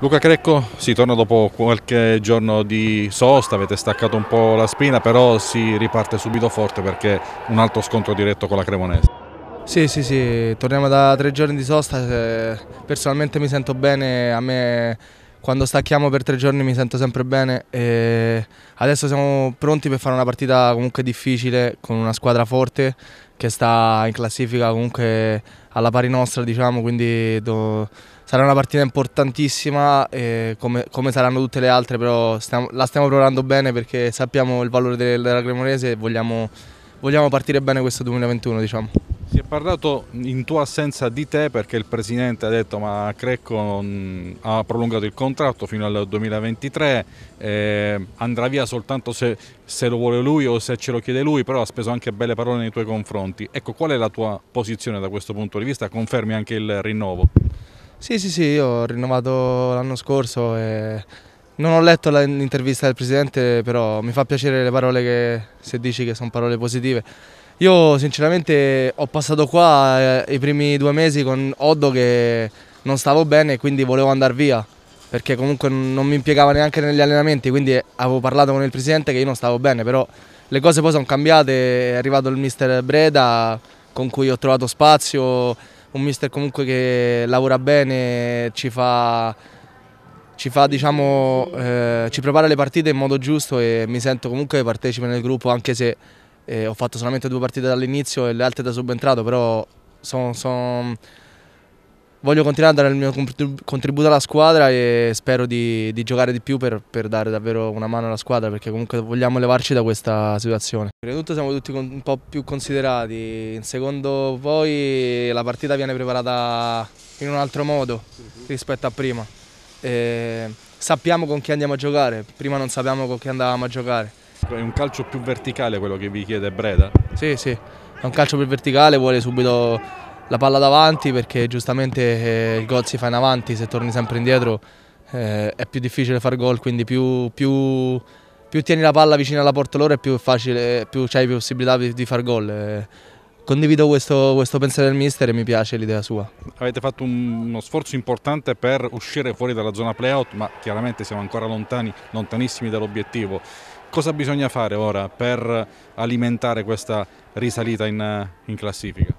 Luca Crecco si torna dopo qualche giorno di sosta, avete staccato un po' la spina, però si riparte subito forte perché un altro scontro diretto con la Cremonese. Sì, sì, sì, torniamo da tre giorni di sosta, eh, personalmente mi sento bene, a me quando stacchiamo per tre giorni mi sento sempre bene e adesso siamo pronti per fare una partita comunque difficile con una squadra forte che sta in classifica comunque alla pari nostra, diciamo, quindi... Do sarà una partita importantissima eh, come, come, saranno tutte le altre, però stiamo, la stiamo provando bene perché sappiamo il valore del, della Cremonese e vogliamo, vogliamo partire bene questo 2021. Diciamo. Si è parlato in tua assenza di te perché il Presidente ha detto ma Crecco mm, ha prolungato il contratto fino al 2023, eh, andrà via soltanto se, se, lo vuole lui o se ce lo chiede lui, però ha speso anche belle parole nei tuoi confronti. Ecco, qual è la tua posizione da questo punto di vista? Confermi anche il rinnovo? Sì, sì, sì, io ho rinnovato l'anno scorso e non ho letto l'intervista del Presidente, però mi fa piacere le parole che se dici che sono parole positive. Io sinceramente ho passato qua eh, i primi due mesi con Oddo che non stavo bene e quindi volevo andare via perché comunque non mi impiegava neanche negli allenamenti, quindi avevo parlato con il Presidente che io non stavo bene, però le cose poi sono cambiate, è arrivato il mister Breda con cui ho trovato spazio un mister comunque che lavora bene, ci fa, ci, fa, diciamo, eh, ci prepara le partite in modo giusto e mi sento comunque partecipe nel gruppo anche se eh, ho fatto solamente due partite dall'inizio e le altre da subentrato, però sono... Son, voglio continuare a dare il mio contributo alla squadra e spero di, di giocare di più per, per, dare davvero una mano alla squadra perché comunque vogliamo levarci da questa situazione. Prima di tutto siamo tutti un po' più considerati, in secondo voi la partita viene preparata in un altro modo rispetto a prima. E sappiamo con chi andiamo a giocare, prima non sappiamo con chi andavamo a giocare. È un calcio più verticale quello che vi chiede Breda? Sì, sì, è un calcio più verticale, vuole subito la palla davanti perché giustamente eh, il gol si fa in avanti, se torni sempre indietro eh, è più difficile far gol, quindi più, più, più, tieni la palla vicino alla porta loro e più, facile, più hai possibilità di, di far gol. Eh, condivido questo, questo, pensiero del mister e mi piace l'idea sua. Avete fatto un, uno sforzo importante per uscire fuori dalla zona playout, ma chiaramente siamo ancora lontani, lontanissimi dall'obiettivo. Cosa bisogna fare ora per alimentare questa risalita in, in classifica?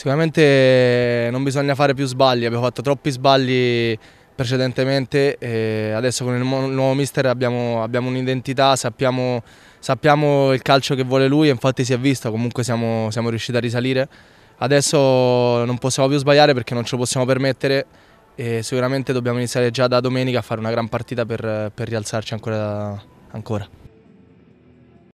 Sicuramente non bisogna fare più sbagli, abbiamo fatto troppi sbagli precedentemente e adesso con il nuovo mister abbiamo, abbiamo un'identità, sappiamo, sappiamo, il calcio che vuole lui e infatti si è visto, comunque siamo, siamo riusciti a risalire. Adesso non possiamo più sbagliare perché non ce lo possiamo permettere e sicuramente dobbiamo iniziare già da domenica a fare una gran partita per, per rialzarci ancora. ancora.